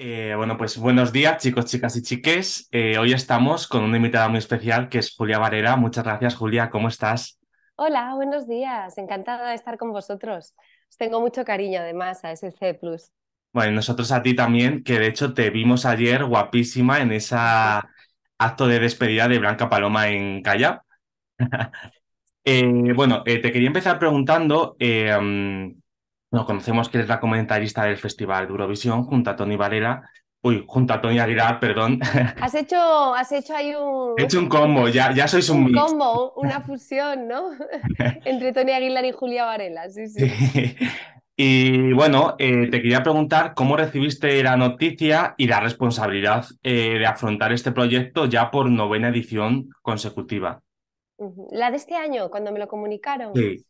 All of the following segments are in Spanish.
Eh, bueno, pues buenos días, chicos, chicas y chiques. Eh, hoy estamos con una invitada muy especial que es Julia Varela. Muchas gracias, Julia. ¿Cómo estás? Hola, buenos días. Encantada de estar con vosotros. Os tengo mucho cariño, además, a SC Plus. Bueno, nosotros a ti también, que de hecho te vimos ayer guapísima en ese acto de despedida de Blanca Paloma en Calla. Eh, bueno, te quería empezar preguntando nos conocemos que eres la comentarista del Festival de Eurovisión junto a Tony Valera. Uy, junto a Tony Aguilar, perdón. Has hecho, has hecho ahí un... hecho un combo, ya, ya sois un... Un combo, una fusión, ¿no? Entre Tony Aguilar y Julia Varela, sí, sí. Y bueno, eh, te quería preguntar cómo recibiste la noticia y la responsabilidad eh, de afrontar este proyecto ya por novena edición consecutiva. La de este año, cuando me lo comunicaron. Sí.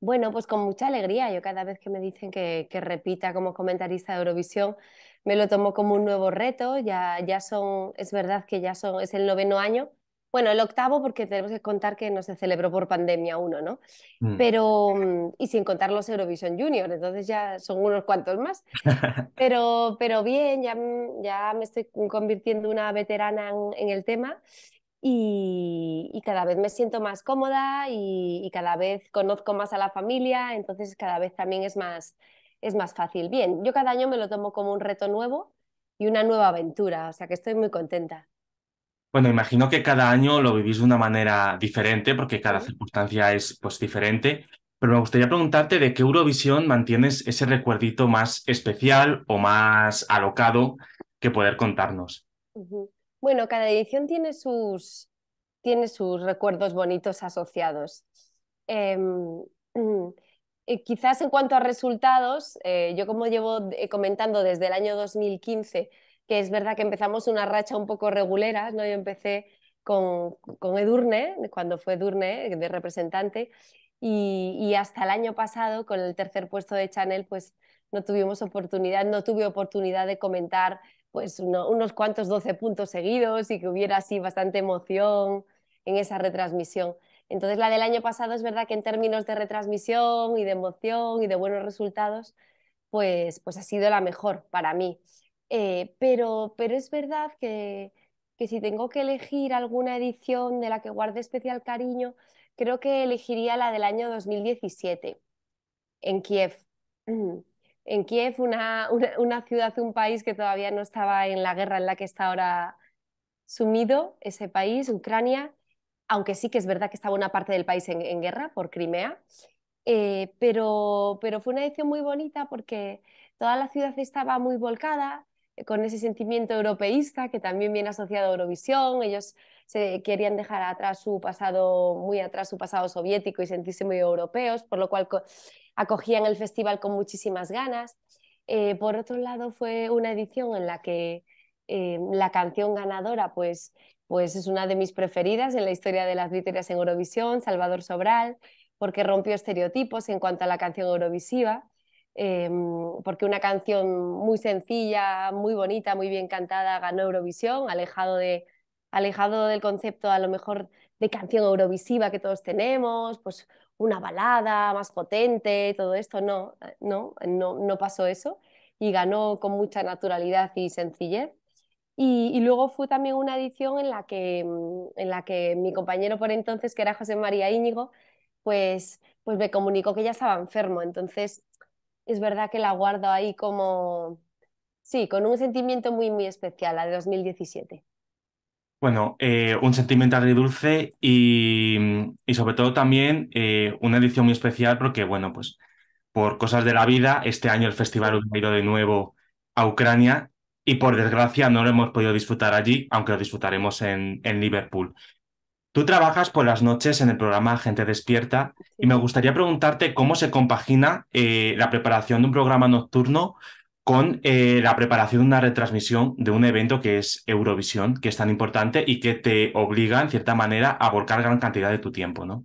Bueno, pues con mucha alegría. Yo cada vez que me dicen que, que repita como comentarista de Eurovisión, me lo tomo como un nuevo reto. Ya, ya son, es verdad que ya son, es el noveno año. Bueno, el octavo porque tenemos que contar que no se celebró por pandemia uno, ¿no? Mm. Pero, mm, y sin contar los Eurovision Junior, entonces ya son unos cuantos más. pero, pero bien, ya, ya me estoy convirtiendo una veterana en el tema y, cada vez me siento más cómoda y, cada vez conozco más a la familia, entonces cada vez también es más, es más fácil. Bien, yo cada año me lo tomo como un reto nuevo y una nueva aventura, o sea que estoy muy contenta. Bueno, imagino que cada año lo vivís de una manera diferente porque cada circunstancia es pues diferente, pero me gustaría preguntarte de qué Eurovisión mantienes ese recuerdito más especial o más alocado que poder contarnos. Bueno, cada edición tiene sus, recuerdos bonitos asociados. Em, eh, quizás en cuanto a resultados, eh, yo como llevo eh, comentando desde el año 2015, que es verdad que empezamos una racha un poco regulera, ¿no? yo empecé con, con Edurne, cuando fue Edurne de representante, y, y, hasta el año pasado, con el tercer puesto de Chanel, pues no tuvimos oportunidad, no tuve oportunidad de comentar pues unos cuantos 12 puntos seguidos y que hubiera así bastante emoción en esa retransmisión. Entonces la del año pasado es verdad que en términos de retransmisión y de emoción y de buenos resultados, pues, pues ha sido la mejor para mí. Eh, pero, pero es verdad que, que si tengo que elegir alguna edición de la que guarde especial cariño, creo que elegiría la del año 2017 en Kiev. en Kiev, una, una, ciudad, un país que todavía no estaba en la guerra en la que está ahora sumido, ese país, Ucrania, aunque sí que es verdad que estaba una parte del país en, guerra por Crimea, eh, pero, pero fue una edición muy bonita porque toda la ciudad estaba muy volcada, con ese sentimiento europeísta que también viene asociado a Eurovisión. Ellos se querían dejar atrás su pasado, muy atrás su pasado soviético y sentirse muy europeos, por lo cual acogían el festival con muchísimas ganas. Eh, por otro lado, fue una edición en la que em, la canción ganadora, pues, pues es una de mis preferidas en la historia de las victorias en Eurovisión, Salvador Sobral, porque rompió estereotipos en cuanto a la canción eurovisiva Em, porque una canción muy sencilla, muy bonita, muy bien cantada ganó Eurovisión, alejado, de, alejado del concepto a lo mejor de canción eurovisiva que todos tenemos, pues una balada más potente, todo esto, no, eh, no, no, no pasó eso y ganó con mucha naturalidad y sencillez. Y, y, luego fue también una edición en la, que, mm, en la que mi compañero por entonces, que era José María Íñigo, pues, pues me comunicó que ya estaba enfermo. Entonces es verdad que la guardo ahí como, sí, con un sentimiento muy, muy especial, la de 2017. Bueno, eh, un sentimiento agridulce y, y sobre todo también eh, una edición muy especial porque, bueno, pues por cosas de la vida, este año el festival ha ido de nuevo a Ucrania y por desgracia no lo hemos podido disfrutar allí, aunque lo disfrutaremos en, en Liverpool. Tú trabajas por las noches en el programa Gente Despierta y me gustaría preguntarte cómo se compagina eh, la preparación de un programa nocturno con eh, la preparación de una retransmisión de un evento que es Eurovisión, que es tan importante y que te obliga, en cierta manera, a volcar gran cantidad de tu tiempo, ¿no?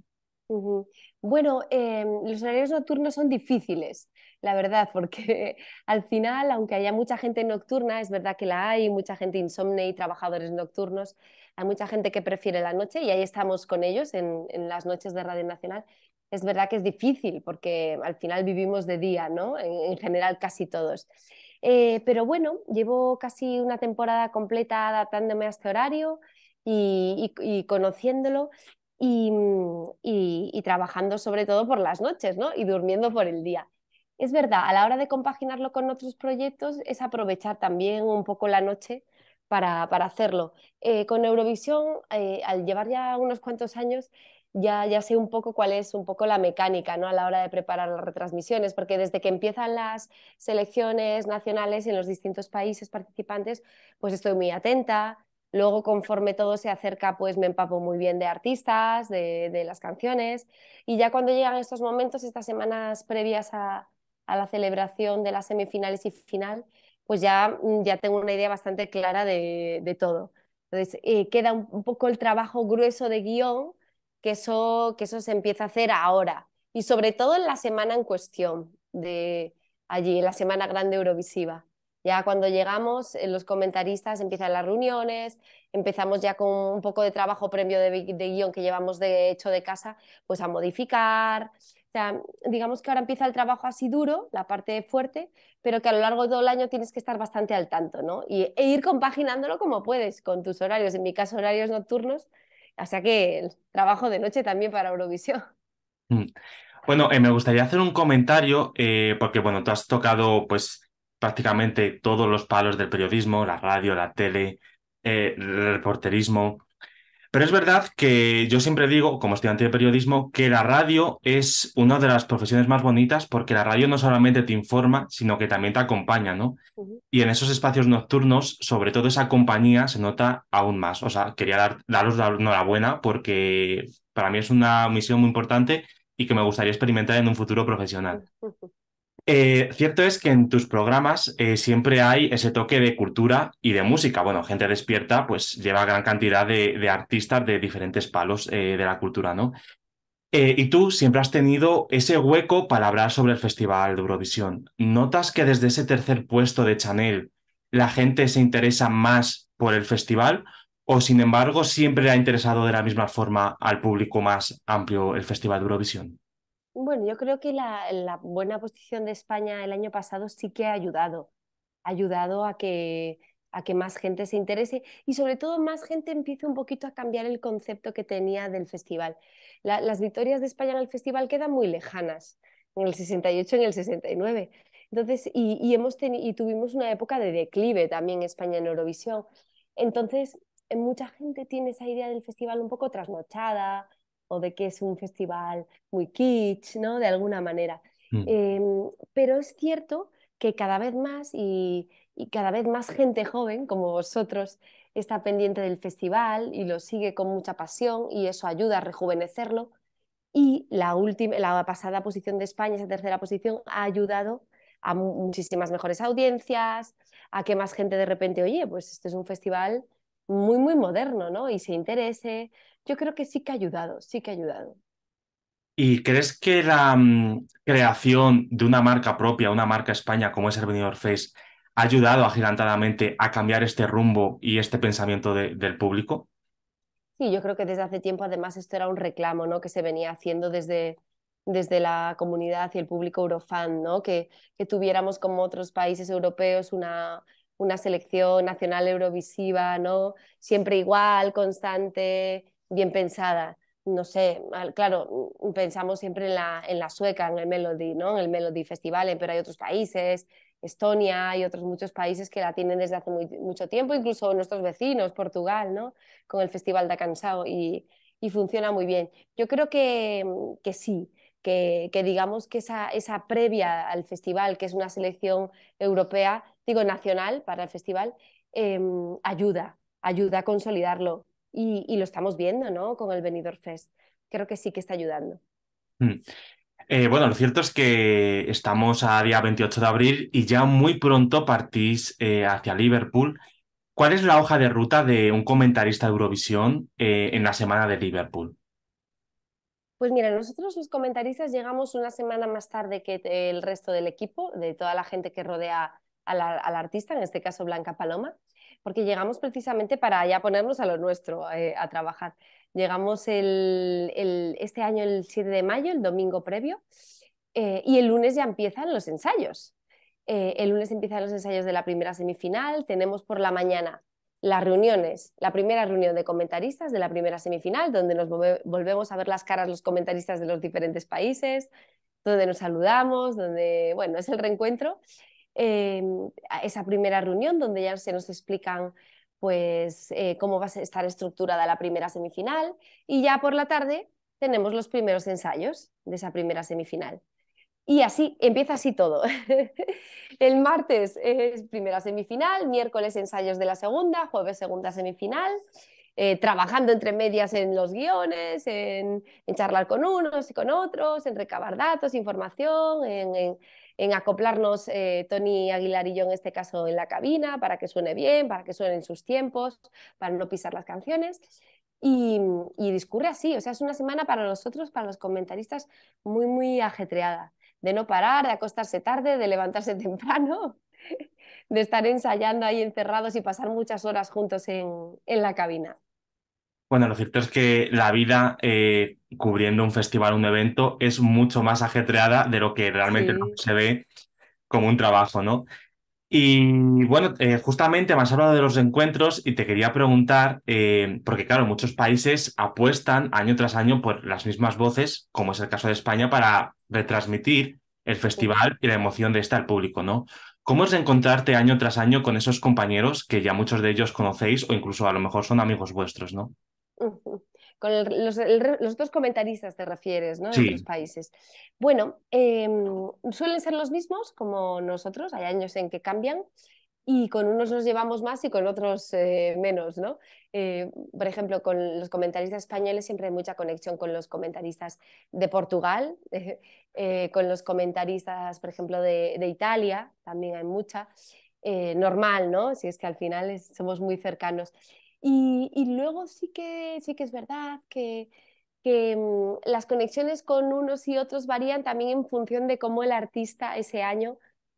Bueno, eh, los horarios nocturnos son difíciles, la verdad, porque al final, aunque haya mucha gente nocturna, es verdad que la hay, mucha gente insomne y trabajadores nocturnos, hay mucha gente que prefiere la noche y ahí estamos con ellos en, las noches de Radio Nacional. Es verdad que es difícil porque al final vivimos de día, ¿no? En, general casi todos. Eh, pero bueno, llevo casi una temporada completa adaptándome a este horario y conociéndolo y mm, y trabajando sobre todo por las noches ¿no? y durmiendo por el día. Es verdad, a la hora de compaginarlo con otros proyectos es aprovechar también un poco la noche para, hacerlo. Eh, con Eurovisión, eh, al llevar ya unos cuantos años, ya, ya sé un poco cuál es un poco la mecánica ¿no? a la hora de preparar las retransmisiones, porque desde que empiezan las selecciones nacionales en los distintos países participantes, pues estoy muy atenta, Luego, conforme todo se acerca, pues me empapo muy bien de artistas, de, las canciones. Y ya cuando llegan estos momentos, estas semanas previas a, la celebración de las semifinales y final, pues ya, mm, ya tengo una idea bastante clara de, todo. Entonces, eh, queda un, poco el trabajo grueso de guión, que eso, que eso se empieza a hacer ahora. Y sobre todo en la semana en cuestión, de allí, en la semana grande Eurovisiva. Ya cuando llegamos, eh, los comentaristas empiezan las reuniones, empezamos ya con un poco de trabajo previo de, guión que llevamos de hecho de casa, pues a modificar. O sea, digamos que ahora empieza el trabajo así duro, la parte fuerte, pero que a lo largo de todo el año tienes que estar bastante al tanto, ¿no? Y, e ir compaginándolo como puedes con tus horarios, en mi caso horarios nocturnos, o sea que el trabajo de noche también para Eurovisión. Mm. Bueno, eh, me gustaría hacer un comentario, eh, porque bueno, tú has tocado pues prácticamente todos los palos del periodismo, la radio, la tele, eh, el reporterismo. Pero es verdad que yo siempre digo, como estudiante de periodismo, que la radio es una de las profesiones más bonitas porque la radio no solamente te informa, sino que también te acompaña, ¿no? Y en esos espacios nocturnos, sobre todo esa compañía se nota aún más. O sea, quería daros la enhorabuena porque para mí es una misión muy importante y que me gustaría experimentar en un futuro profesional. Eh, cierto es que en tus programas eh, siempre hay ese toque de cultura y de música. Bueno, Gente Despierta pues lleva gran cantidad de, artistas de diferentes palos eh, de la cultura, ¿no? y tú siempre has tenido ese hueco para hablar sobre el Festival de Eurovisión. ¿Notas que desde ese tercer puesto de Chanel la gente se interesa más por el festival o sin embargo siempre ha interesado de la misma forma al público más amplio el Festival de Eurovisión? Bueno, yo creo que la, buena posición de España el año pasado sí que ha ayudado, ha ayudado a que, más gente se interese y sobre todo más gente empiece un poquito a cambiar el concepto que tenía del festival. las victorias de España en el festival quedan muy lejanas, en el 68, en el 69. Entonces, y, tuvimos una época de declive también en España en Eurovisión. Entonces, mucha gente tiene esa idea del festival un poco trasnochada, o de que es un festival muy kitsch, ¿no? De alguna manera. Mm. Em, pero es cierto que cada vez más y, cada vez más gente joven como vosotros está pendiente del festival y lo sigue con mucha pasión y eso ayuda a rejuvenecerlo. Y la, última, la pasada posición de España, esa tercera posición, ha ayudado a muchísimas mejores audiencias, a que más gente de repente, oye, pues este es un festival muy, muy moderno, ¿no? Y se interese. Yo creo que sí que ha ayudado, sí que ha ayudado. ¿Y crees que la mm, creación de una marca propia, una marca España como es el Benidorm Face, ha ayudado agilantadamente a cambiar este rumbo y este pensamiento del público? Sí, yo creo que desde hace tiempo además esto era un reclamo ¿no? que se venía haciendo desde, desde la comunidad y el público eurofan, ¿no? que tuviéramos como otros países europeos una una selección nacional eurovisiva, ¿no? Siempre igual, constante, bien pensada. No sé, claro, mm, pensamos siempre en la, sueca, en el Melody, ¿no? En el Melody Festival, eh, pero hay otros países, Estonia y otros muchos países que la tienen desde hace mucho tiempo, incluso nuestros vecinos, Portugal, ¿no? Con el Festival de Cansao y, funciona muy bien. Yo creo que, mm, sí, que, digamos que esa, esa previa al festival, que es una selección europea, digo, nacional para el festival, em, ayuda, ayuda a consolidarlo. Y, lo estamos viendo, ¿no? Con el venidor Fest. Creo que sí que está ayudando. Mm. Eh, bueno, lo cierto es que estamos a día 28 de abril y ya muy pronto partís eh, hacia Liverpool. ¿Cuál es la hoja de ruta de un comentarista de Eurovisión eh, en la semana de Liverpool? Pues mira, nosotros los comentaristas llegamos una semana más tarde que el resto del equipo, de toda la gente que rodea al, artista, en este caso Blanca Paloma, porque llegamos precisamente para ya ponernos a lo nuestro, eh, a trabajar. Llegamos este año el 7 de mayo, el domingo previo, eh, y el lunes ya empiezan los ensayos. Eh, el lunes empiezan los ensayos de la primera semifinal, tenemos por la mañana las reuniones, la primera reunión de comentaristas de la primera semifinal, donde nos volvemos a ver las caras los comentaristas de los diferentes países, donde nos saludamos, donde, bueno, es el reencuentro. Em, esa primera reunión donde ya se nos explican pues eh, cómo va a estar estructurada la primera semifinal y ya por la tarde tenemos los primeros ensayos de esa primera semifinal. Y así empieza así todo. el martes es primera semifinal, miércoles ensayos de la segunda, jueves segunda semifinal, eh, trabajando entre medias en los guiones, en, charlar con unos y con otros, en recabar datos, información, en, en acoplarnos eh, Tony Aguilar y yo en este caso en la cabina para que suene bien, para que suenen sus tiempos, para no pisar las canciones. Y, discurre así, o sea, es una semana para nosotros, para los comentaristas, muy, muy ajetreada, de no parar, de acostarse tarde, de levantarse temprano, de estar ensayando ahí encerrados y pasar muchas horas juntos en, en la cabina. Bueno, lo cierto es que la vida eh, cubriendo un festival, un evento, es mucho más ajetreada de lo que realmente se ve como un trabajo, ¿no? Y bueno, eh, justamente me has hablado de los encuentros y te quería preguntar, eh, porque claro, muchos países apuestan año tras año por las mismas voces, como es el caso de España, para retransmitir el festival y la emoción de estar al público, ¿no? ¿Cómo es encontrarte año tras año con esos compañeros que ya muchos de ellos conocéis o incluso a lo mejor son amigos vuestros, ¿no? Con los, dos comentaristas te refieres, ¿no? En otros países. Bueno, em, suelen ser los mismos como nosotros, hay años en que cambian y con unos nos llevamos más y con otros eh, menos, ¿no? Eh, por ejemplo, con los comentaristas españoles siempre hay mucha conexión con los comentaristas de Portugal, eh, con los comentaristas, por ejemplo, de, Italia, también hay mucha. normal, ¿no? Si es que al final somos muy cercanos. Y, luego sí que, sí que es verdad que, que mm, las conexiones con unos y otros varían también en función de cómo el artista ese año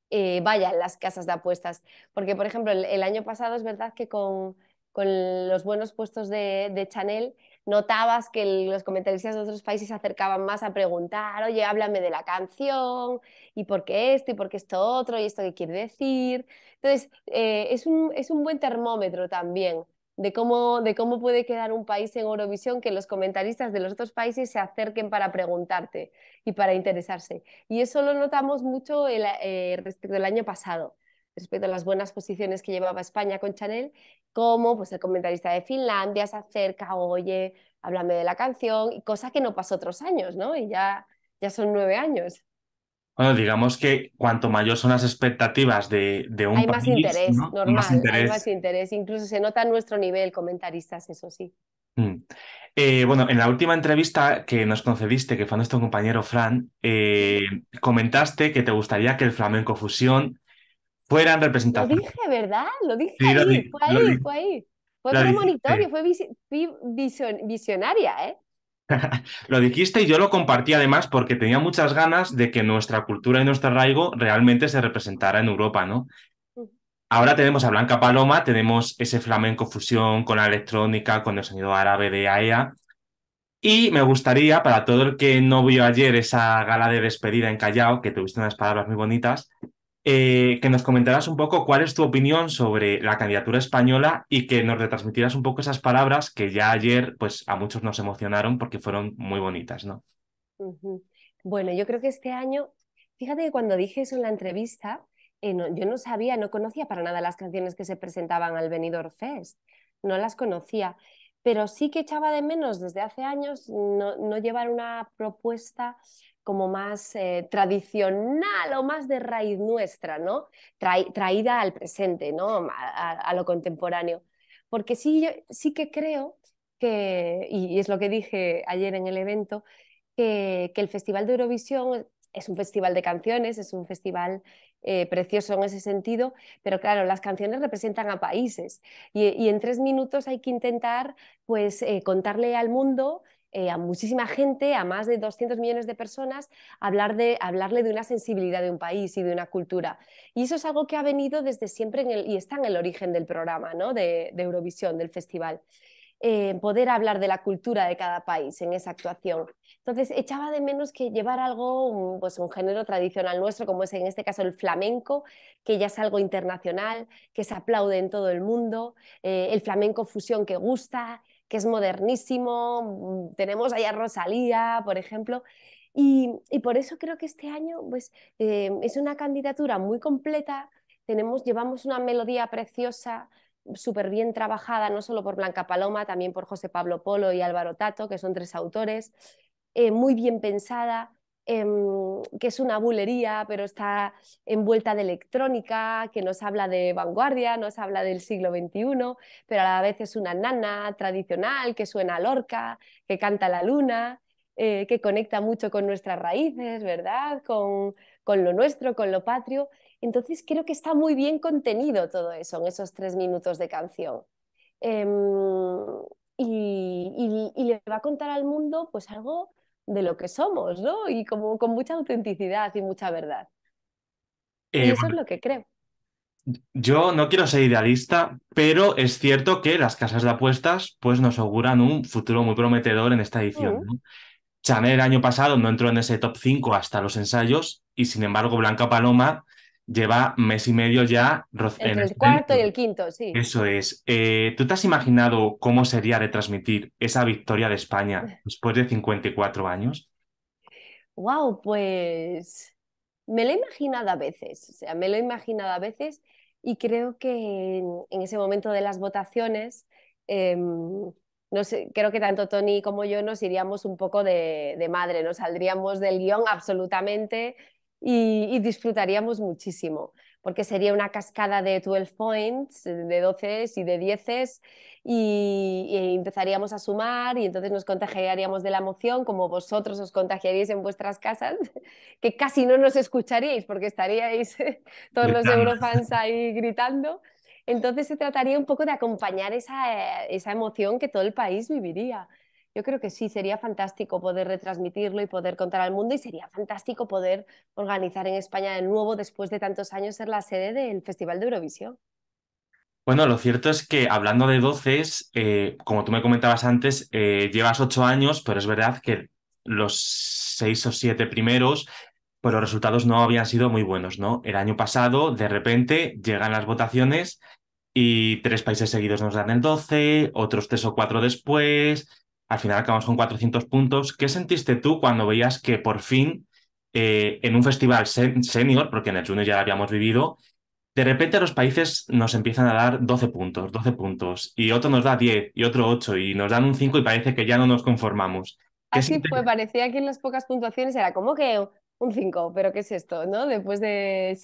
eh, vaya en las casas de apuestas. Porque, por ejemplo, el, año pasado es verdad que con, con los buenos puestos de, de Chanel notabas que los comentaristas de otros países se acercaban más a preguntar, oye, háblame de la canción, y por qué esto, y por qué esto otro, y esto qué quiere decir. Entonces, eh, es, un, es un buen termómetro también de cómo, puede quedar un país en Eurovisión, que los comentaristas de los otros países se acerquen para preguntarte y para interesarse. Y eso lo notamos mucho eh, respecto al año pasado, respecto a las buenas posiciones que llevaba España con Chanel, como pues, el comentarista de Finlandia se acerca, oye, háblame de la canción, cosa que no pasó otros años, ¿no? Y ya, ya son nueve años. Bueno, digamos que cuanto mayor son las expectativas de, de un hay más interés, normal, hay más interés. Incluso se nota nuestro nivel, comentaristas, eso sí. Mm. Eh, bueno, en la última entrevista que nos concediste, que fue nuestro compañero Fran, eh, comentaste que te gustaría que el flamenco fusión fuera en Lo dije, ¿verdad? Lo dije, ahí, fue ahí, fue ahí. Fue monitor fue visionaria, ¿eh? lo dijiste y yo lo compartí además porque tenía muchas ganas de que nuestra cultura y nuestro arraigo realmente se representara en Europa, ¿no? Mm. Ahora tenemos a Blanca Paloma, tenemos ese flamenco fusión con la electrónica, con el sonido árabe de AEA. Y me gustaría, para todo el que no vio ayer esa gala de despedida en Callao, que tuviste unas palabras muy bonitas, eh, que nos comentaras un poco cuál es tu opinión sobre la candidatura española y que nos retransmitieras un poco esas palabras que ya ayer pues a muchos nos emocionaron porque fueron muy bonitas, ¿no? Bueno, yo creo que este año, fíjate que cuando dije eso en la entrevista, eh, yo no sabía, no conocía para nada las canciones que se presentaban al Benidorm Fest, no las conocía, pero sí que echaba de menos desde hace años no, no llevar una propuesta como más eh, tradicional o más de raíz nuestra, ¿no? traída al presente, ¿no? A, lo contemporáneo. Porque sí, que creo que, y es lo que dije ayer en el evento, que, el Festival de Eurovisión es un festival de canciones, es un festival eh, precioso en ese sentido, pero claro, las canciones representan a países y, en tres minutos hay que intentar pues eh, contarle al mundo eh, a muchísima gente, a más de 200 millones de personas, hablar de, hablarle de una sensibilidad de un país y de una cultura. Y eso es algo que ha venido desde siempre y está en el origen del programa de, Eurovisión, del festival. Eh, poder hablar de la cultura de cada país en esa actuación. Entonces, echaba de menos que llevar algo, un, pues un género tradicional nuestro, como es en este caso el flamenco, que ya es algo internacional, que se aplaude en todo el mundo, eh, el flamenco fusión que gusta, que es modernísimo, mm, tenemos allá Rosalía, por ejemplo, y, por eso creo que este año pues, em, es una candidatura muy completa, tenemos, llevamos una melodía preciosa, súper bien trabajada, no solo por Blanca Paloma, también por José Pablo Polo y Álvaro Tato, que son tres autores, eh, muy bien pensada, Em, que es una bulería, pero está envuelta de electrónica, que nos habla de vanguardia, nos habla del siglo XXI, pero a la vez es una nana tradicional que suena a Lorca, que canta la luna, eh, que conecta mucho con nuestras raíces, ¿verdad? Con, lo nuestro, con lo patrio. Entonces creo que está muy bien contenido todo eso en esos tres minutos de canción. Em, y, y, le va a contar al mundo pues algo de lo que somos, ¿no? Y como con mucha autenticidad y mucha verdad. Eh, y eso es lo que creo. Yo no quiero ser idealista, pero es cierto que las casas de apuestas pues nos auguran un futuro muy prometedor en esta edición. Mm. Chanel el año pasado no entró en ese top 5 hasta los ensayos y sin embargo Blanca Paloma lleva mes y medio ya. Entre en el cuarto y el quinto, sí. Eso es. Eh, ¿Tú te has imaginado cómo sería retransmitir esa victoria de España después de 54 años? Wow, pues me lo he imaginado a veces, o sea, me lo he imaginado a veces y creo que en, ese momento de las votaciones, em, no sé, creo que tanto Tony como yo nos iríamos un poco de, de madre, nos saldríamos del guión absolutamente, y, disfrutaríamos muchísimo, porque sería una cascada de 12 points, de 12 y de 10 y, y, empezaríamos a sumar y entonces nos contagiaríamos de la emoción como vosotros os contagiaríais en vuestras casas, que casi no nos escucharíais porque estaríais todos los eurofans ahí gritando. Entonces se trataría un poco de acompañar esa eh, emoción que todo el país viviría yo creo que sí, sería fantástico poder retransmitirlo y poder contar al mundo y sería fantástico poder organizar en España de nuevo, después de tantos años, ser la sede del Festival de Eurovisión. Bueno, lo cierto es que hablando de doces, eh, como tú me comentabas antes, eh, llevas ocho años, pero es verdad que los seis o siete primeros, pues los resultados no habían sido muy buenos, ¿no? El año pasado, de repente, llegan las votaciones y tres países seguidos nos dan el 12, otros tres o cuatro después, al final acabamos con 400 puntos. ¿Qué sentiste tú cuando veías que por fin eh, en un festival senior, porque en el junior ya lo habíamos vivido, de repente los países nos empiezan a dar 12 puntos, 12 puntos, y otro nos da 10, y otro 8, y nos dan un 5 y parece que ya no nos conformamos. Así fue, parecía que en las pocas puntuaciones era como que un 5, pero ¿qué es esto? ¿no? Después de,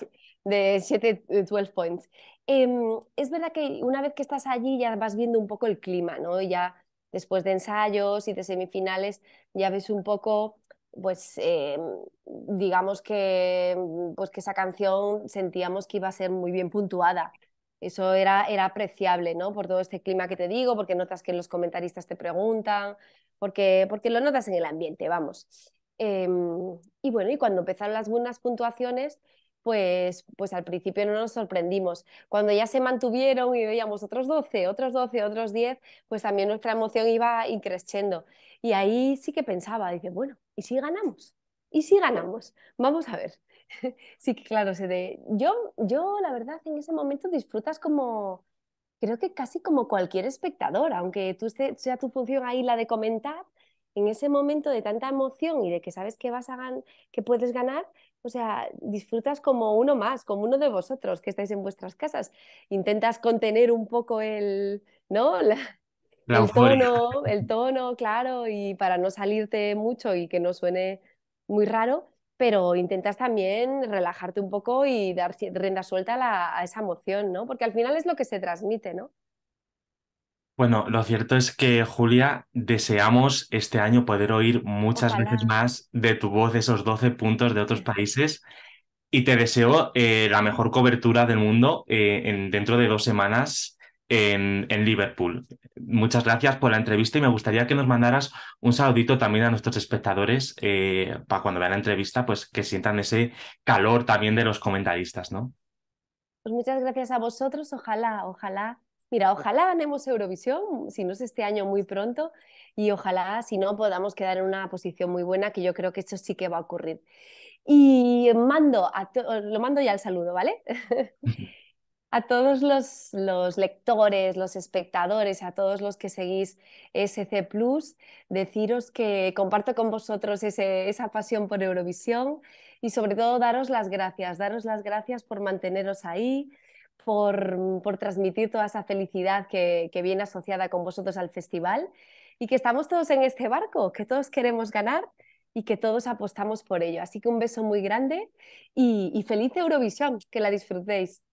de 7, 12 eh, points. Em, es verdad que una vez que estás allí ya vas viendo un poco el clima, ¿no? Ya después de ensayos y de semifinales, ya ves un poco pues eh, digamos que, mm, pues que esa canción sentíamos que iba a ser muy bien puntuada. Eso era, era apreciable, ¿no? Por todo este clima que te digo, porque notas que los comentaristas te preguntan, porque, porque lo notas en el ambiente, vamos. Em, y bueno, y cuando empezaron las buenas puntuaciones, pues, pues al principio no nos sorprendimos. Cuando ya se mantuvieron y veíamos otros 12, otros 12, otros 10, pues también nuestra emoción iba creciendo Y ahí sí que pensaba, dice, bueno, ¿y si ganamos? ¿Y si ganamos? Vamos a ver. sí que claro, se yo, yo la verdad en ese momento disfrutas como, creo que casi como cualquier espectador, aunque tú sea tu función ahí la de comentar, en ese momento de tanta emoción y de que sabes que, vas a que puedes ganar, o sea, disfrutas como uno más, como uno de vosotros que estáis en vuestras casas. Intentas contener un poco el, ¿no? el tono, claro, y para no salirte mucho y que no suene muy raro pero intentas también relajarte un poco y dar rienda suelta a, a, esa emoción, ¿no? Porque al final es lo que se transmite, ¿no? Bueno, lo cierto es que, Julia, deseamos este año poder oír muchas veces más de tu voz esos 12 puntos de otros países y te deseo eh, la mejor cobertura del mundo eh, en, dentro de dos semanas en, Liverpool. Muchas gracias por la entrevista y me gustaría que nos mandaras un saludito también a nuestros espectadores eh, para cuando vean la entrevista, pues que sientan ese calor también de los comentaristas, ¿no? Pues muchas gracias a vosotros, ojalá, ojalá Mira, ojalá ganemos Eurovisión, si no es este año muy pronto, y ojalá, si no, podamos quedar en una posición muy buena, que yo creo que esto sí que va a ocurrir. Y mando a lo mando ya al saludo, ¿vale? a todos los, lectores, los espectadores, a todos los que seguís SC Plus, deciros que comparto con vosotros esa pasión por Eurovisión y sobre todo daros las gracias, daros las gracias por manteneros ahí, Mm, por, transmitir toda esa felicidad que, viene asociada con vosotros al festival y que estamos todos en este barco, que todos queremos ganar y que todos apostamos por ello. Así que un beso muy grande y feliz Eurovisión, que la disfrutéis.